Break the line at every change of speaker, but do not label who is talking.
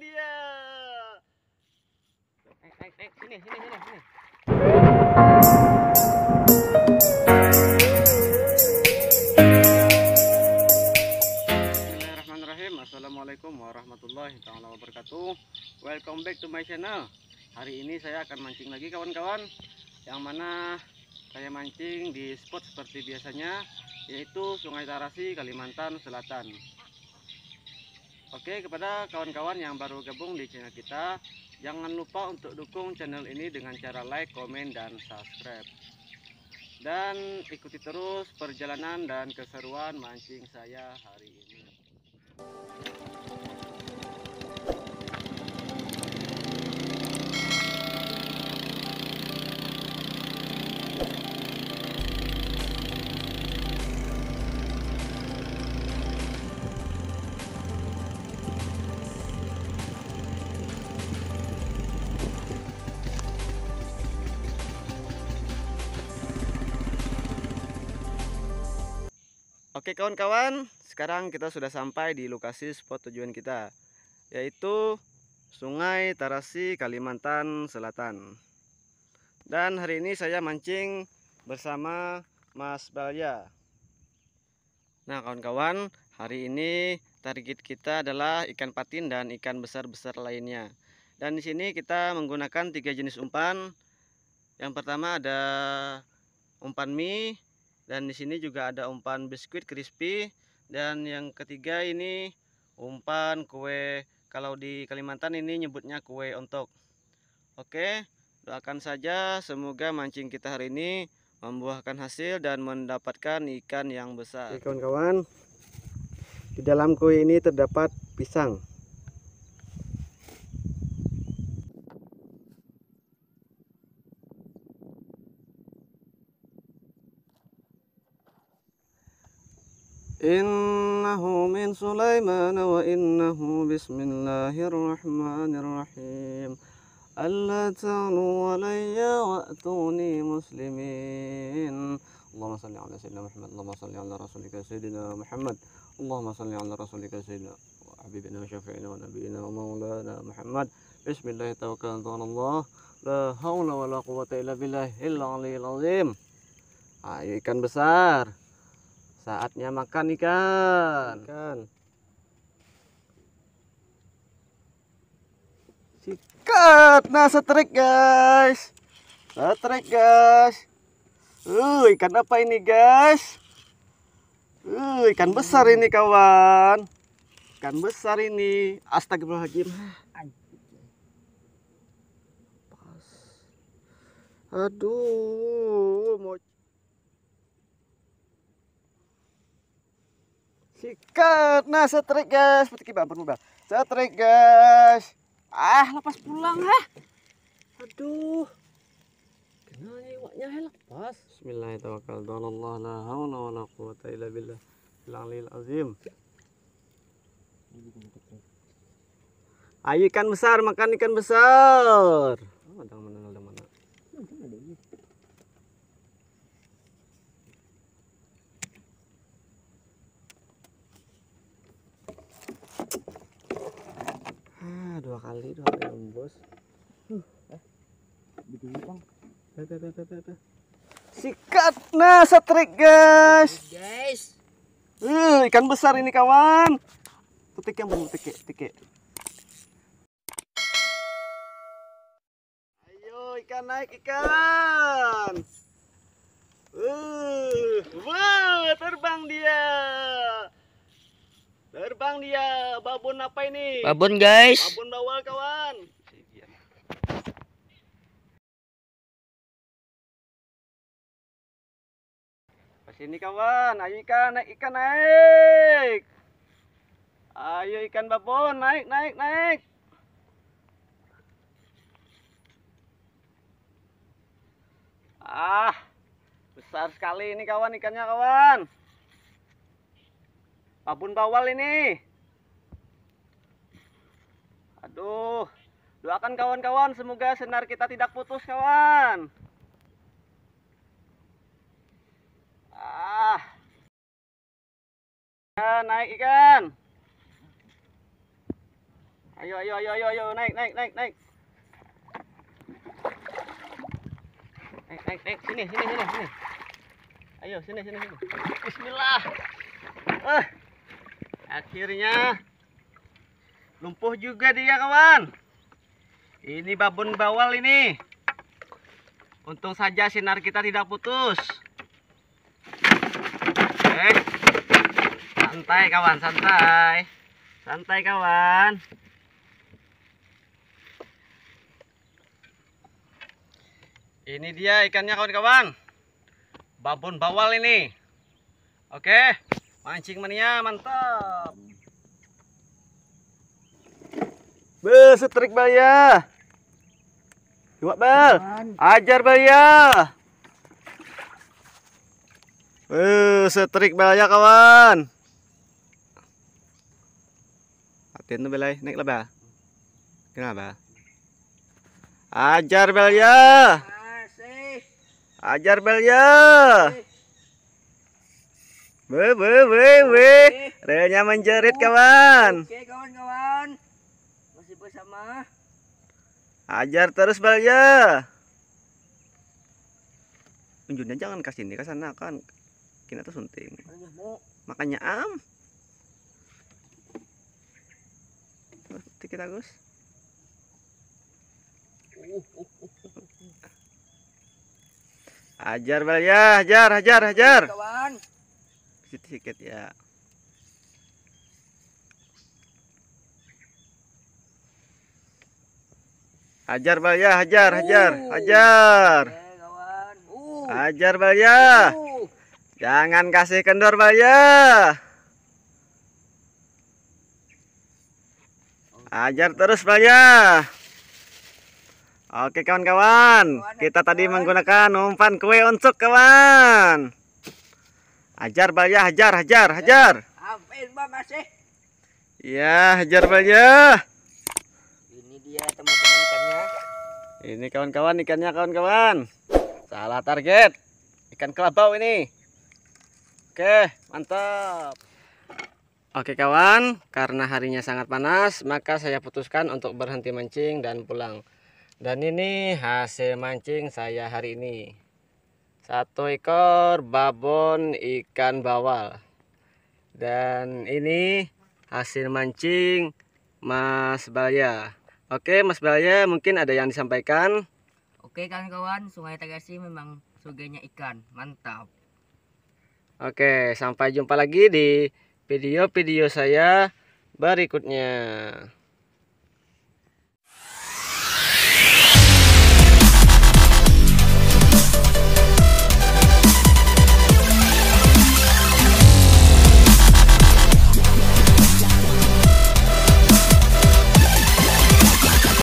dia. Naik, naik, naik. Sini, sini, sini, Assalamualaikum warahmatullahi taala wabarakatuh. Welcome back to my channel. Hari ini saya akan mancing lagi kawan-kawan. Yang mana saya mancing di spot seperti biasanya yaitu Sungai Tarasi Kalimantan Selatan. Oke, kepada kawan-kawan yang baru gabung di channel kita, jangan lupa untuk dukung channel ini dengan cara like, komen, dan subscribe. Dan ikuti terus perjalanan dan keseruan mancing saya hari ini. Oke kawan-kawan, sekarang kita sudah sampai di lokasi spot tujuan kita, yaitu Sungai Tarasi, Kalimantan Selatan. Dan hari ini saya mancing bersama Mas Balya. Nah kawan-kawan, hari ini target kita adalah ikan patin dan ikan besar-besar lainnya. Dan di sini kita menggunakan tiga jenis umpan. Yang pertama ada umpan mie, dan di sini juga ada umpan biskuit crispy dan yang ketiga ini umpan kue kalau di Kalimantan ini nyebutnya kue untuk Oke, doakan saja semoga mancing kita hari ini membuahkan hasil dan mendapatkan ikan yang besar. kawan-kawan, di dalam kue ini terdapat pisang. إنه من سليمان وإنه بسم الله الرحمن الرحيم ألا تعلوا ولي وأتوني مسلمين اللهم صل على سيدنا محمد اللهم صل على رسولك سيدنا محمد اللهم صل على رسولك سيدنا وحبيبنا وشفيعنا ونبينا ومولانا محمد بسم الله توكلنا على الله لا حول ولا قوة إلا بالله إلا العلي العظيم Ayo آه، ikan besar Saatnya makan ikan. Ikan. Sikat. Nah, setrik, guys. Setrik, guys. Uh, ikan apa ini, guys? Uh, ikan besar ini, kawan. Ikan besar ini. Astagfirullahaladzim. Aduh. sikat nah setrik guys seperti kibar ampun setrik guys ah lepas pulang ha, aduh kenal iwaknya ya lepas bismillahirrahmanirrahim la quwata illa billah azim ayo ikan besar makan ikan besar oh, dua kali dua kali lembus huh. eh gitu bang sikat nah setrik guys guys uh, ikan besar ini kawan petik yang belum petik petik ayo ikan naik ikan uh terbang dia. Babon apa ini? Babon guys. Babon bawal kawan. Sini kawan, ayo ikan naik ikan naik. Ayo ikan babon naik naik naik. Ah, besar sekali ini kawan ikannya kawan. Apun bawal ini. Aduh. Doakan kawan-kawan semoga senar kita tidak putus kawan. Ah. Ya, naik ikan. Ayo ayo ayo ayo ayo naik naik naik naik. Naik naik naik sini sini sini sini. Ayo sini sini sini. Bismillah akhirnya lumpuh juga dia kawan ini babon bawal ini untung saja sinar kita tidak putus oke eh, santai kawan santai santai kawan ini dia ikannya kawan-kawan babon bawal ini oke mancing mania mantap Besut trik baya. coba bel. Ajar baya. setrik baya kawan. Atin tuh belai, naik lebah. Kenapa? Ajar bel ya. Ajar bel ya. Be be be be. Relnya menjerit kawan. Oke kawan-kawan bersama. Ajar terus Ya, Unjunnya jangan kasih ini ke sana kan. Kita tuh sunting. Makanya am. Terus kita Gus. Ajar Ya, ajar, ajar, ajar. Kawan. Sedikit ya. Hajar bayar, hajar, hajar, uh. hajar. Ya, uh. Hajar ya. Uh. Jangan kasih kendor bayar, Hajar terus bayar. Oke kawan-kawan, ya, kita tadi menggunakan umpan kue untuk kawan. Hajar bayar, hajar, hajar, hajar. Ya hajar bayar. Ini kawan-kawan ikannya kawan-kawan. Salah target. Ikan kelabau ini. Oke, mantap. Oke kawan, karena harinya sangat panas, maka saya putuskan untuk berhenti mancing dan pulang. Dan ini hasil mancing saya hari ini. Satu ekor babon ikan bawal. Dan ini hasil mancing Mas Baya. Oke, Mas Baya, mungkin ada yang disampaikan. Oke, kawan-kawan, Sungai Tagasi memang surganya ikan. Mantap. Oke, sampai jumpa lagi di video-video saya berikutnya.